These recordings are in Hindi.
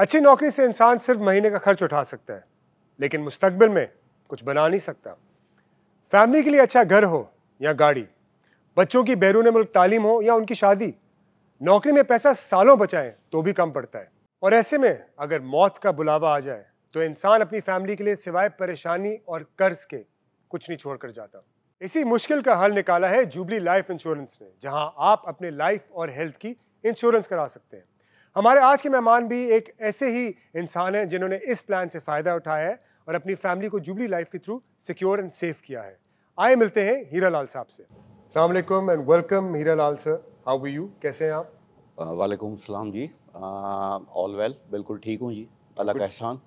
अच्छी नौकरी से इंसान सिर्फ महीने का खर्च उठा सकता है लेकिन मुस्तबिल में कुछ बना नहीं सकता फैमिली के लिए अच्छा घर हो या गाड़ी बच्चों की बैरून मुल्क तालीम हो या उनकी शादी नौकरी में पैसा सालों बचाएं तो भी कम पड़ता है और ऐसे में अगर मौत का बुलावा आ जाए तो इंसान अपनी फैमिली के लिए सिवाय परेशानी और कर्ज के कुछ नहीं छोड़कर जाता इसी मुश्किल का हल निकाला है जुबली लाइफ इंश्योरेंस ने जहां आप अपने लाइफ और हेल्थ की इंश्योरेंस करा सकते हैं हमारे आज के मेहमान भी एक ऐसे ही इंसान हैं जिन्होंने इस प्लान से फ़ायदा उठाया है और अपनी फैमिली को जुबली लाइफ के थ्रू सिक्योर एंड सेफ किया है आए मिलते हैं हीरा लाल साहब से सलामकुम and welcome Hira Lal sir how you कैसे हैं आप वालेकुम सलाम जी ऑल वेल बिल्कुल ठीक हूँ जी अल्लाह का एहसान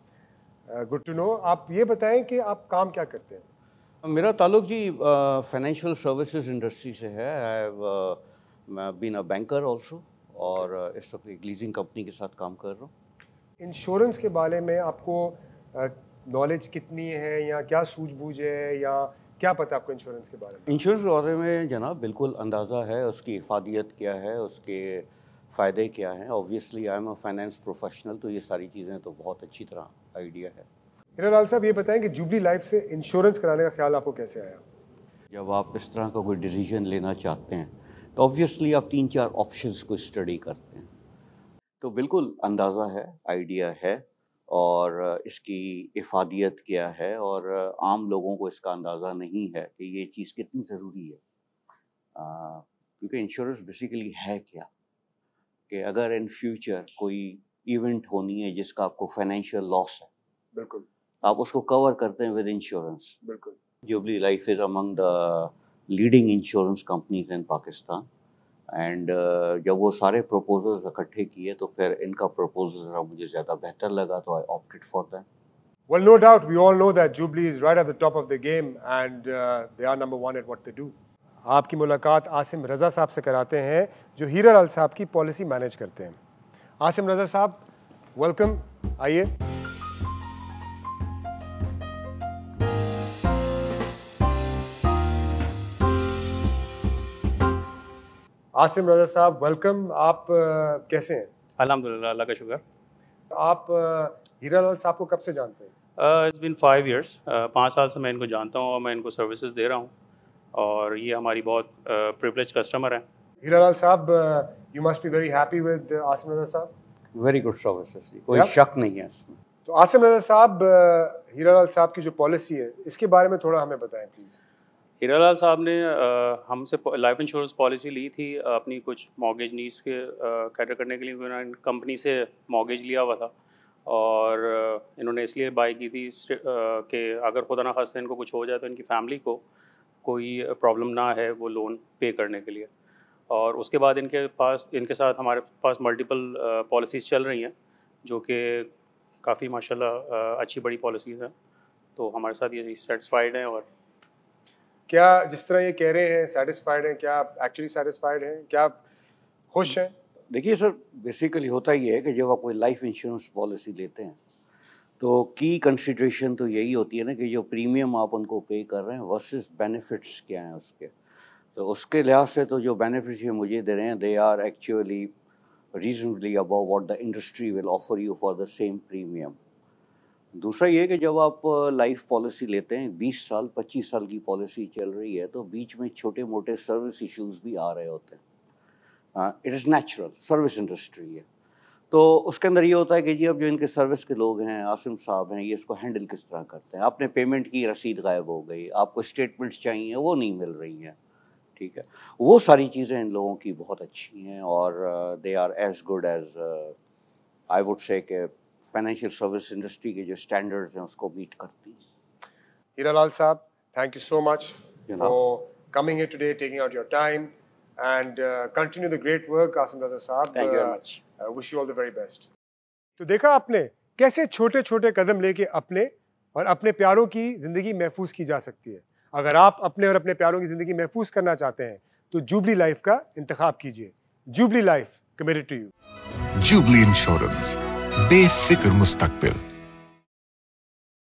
गुड टू नो आप ये बताएं कि आप काम क्या करते हैं मेरा ताल्लुक जी फाइनेंशियल सर्विसेज इंडस्ट्री से है I have been a banker also और इस वक्त एक लीजिंग कंपनी के साथ काम कर रहा हूँ इंश्योरेंस के बारे में आपको नॉलेज कितनी है या क्या सूझबूझ है या क्या पता आपको इंश्योरेंस के बारे में इंश्योरेंस के बारे में जनाब बिल्कुल अंदाज़ा है उसकी हिफादियत क्या है उसके फ़ायदे क्या हैं obviously I am a finance professional तो ये सारी चीज़ें तो बहुत अच्छी तरह आइडिया है हिरालाल साहब ये बताएं कि जुबली लाइफ से इंश्योरेंस कराने का ख्याल आपको कैसे आया जब आप इस तरह का कोई डिसीजन लेना चाहते हैं तो ऑब्वियसली आप तीन चार ऑप्शंस को स्टडी करते हैं तो बिल्कुल अंदाज़ा है आइडिया है और इसकी इफादियत क्या है और आम लोगों को इसका अंदाज़ा नहीं है कि ये चीज़ कितनी ज़रूरी है क्योंकि इंश्योरेंस बेसिकली है क्या कि अगर इन फ्यूचर कोई इवेंट होनी है जिसका आपको फाइनेंशियल लॉस है बिल्कुल आप उसको कवर करते हैं विद इंश्योरेंस बिल्कुल Jubilee life is among the leading insurance companies in Pakistan and जब वो सारे प्रपोजल्स इकट्ठे किए तो फिर इनका प्रपोजल जरा मुझे ज़्यादा बेहतर लगा तो I opted for that Well, no doubt, we all know that Jubilee is right at the top of the game and uh, they are number one at what they do. आपकी मुलाकात आसिम रजा साहब से कराते हैं जो हीरा लाल साहब की पॉलिसी मैनेज करते हैं आसिम रजा साहब वेलकम आइए आसिम रजा साहब वेलकम आप कैसे हैं अल्हम्दुलिल्लाह अल्लाह का शुक्र आप हीरा लाल साहब को कब से जानते हैं इट्स बिन फाइव इयर्स पाँच साल से मैं इनको जानता हूँ और मैं इनको सर्विसेज दे रहा हूँ और ये हमारी बहुत प्रिवलेज कस्टमर हैं हीरा लाल साहब you must be very happy with Asim Raza साहब वेरी गुड सर्विसेज कोई yeah? शक नहीं है इसमें तो आसिम रजा साहब हीरा लाल साहब की जो पॉलिसी है इसके बारे में थोड़ा हमें बताएं प्लीज़ हीरालाल साहब ने हमसे लाइफ इंश्योरेंस पॉलिसी ली थी अपनी कुछ मॉगेज नीड्स के कैटर करने के लिए उन्होंने कंपनी से मॉगेज लिया हुआ था और इन्होंने इसलिए बाई की थी कि अगर खुदा ना खास्ता इनको कुछ हो जाए तो इनकी फैमिली को कोई प्रॉब्लम ना है वो लोन पे करने के लिए और उसके बाद इनके पास इनके साथ हमारे पास मल्टीपल पॉलिसीज़ चल रही हैं जो कि काफ़ी माशाल्लाह अच्छी बड़ी पॉलिसीज़ हैं तो हमारे साथ ये सेटिस्फाइड हैं और क्या जिस तरह ये कह रहे हैं सेटिस्फाइड हैं क्या आप एक्चुअली सेटिस्फाइड हैं क्या आप खुश हैं देखिए सर बेसिकली होता ही है कि जब आप कोई लाइफ इंश्योरेंस पॉलिसी लेते हैं तो की कंसिड्रेशन तो यही होती है ना कि जो प्रीमियम आप उनको पे कर रहे हैं वर्सेस बेनिफिट्स क्या हैं उसके तो उसके लिहाज से तो जो बेनिफिट्स ये मुझे दे रहे हैं they are actually reasonably above what the industry will offer you for the same premium दूसरा ये कि जब आप लाइफ पॉलिसी लेते हैं 20 साल 25 साल की पॉलिसी चल रही है तो बीच में छोटे मोटे सर्विस इश्यूज भी आ रहे होते हैं it is natural service industry है तो उसके अंदर ये होता है कि जी अब जो इनके सर्विस के लोग हैं आसिम साहब हैं ये इसको हैंडल किस तरह करते हैं आपने पेमेंट की रसीद गायब हो गई आपको स्टेटमेंट्स चाहिए वो नहीं मिल रही हैं ठीक है वो सारी चीज़ें इन लोगों की बहुत अच्छी हैं और they are as good as I would say financial service industry के जो स्टैंडर्ड्स हैं उसको मीट करती है हीरा लाल साहब thank you so much for coming here today taking out your time and continue the great work Asim Qasim साहब thank you you very uh, much. Uh, wish you all the very तो देखा आपने कैसे छोटे छोटे कदम लेके अपने और अपने प्यारों की ज़िंदगी महफूज की जा सकती है अगर आप अपने और अपने प्यारों की ज़िंदगी महफूज करना चाहते हैं तो जुबली लाइफ का इंतखब कीजिए Jubilee life committed to you Jubilee insurance बेफिक्र मुस्तकबिल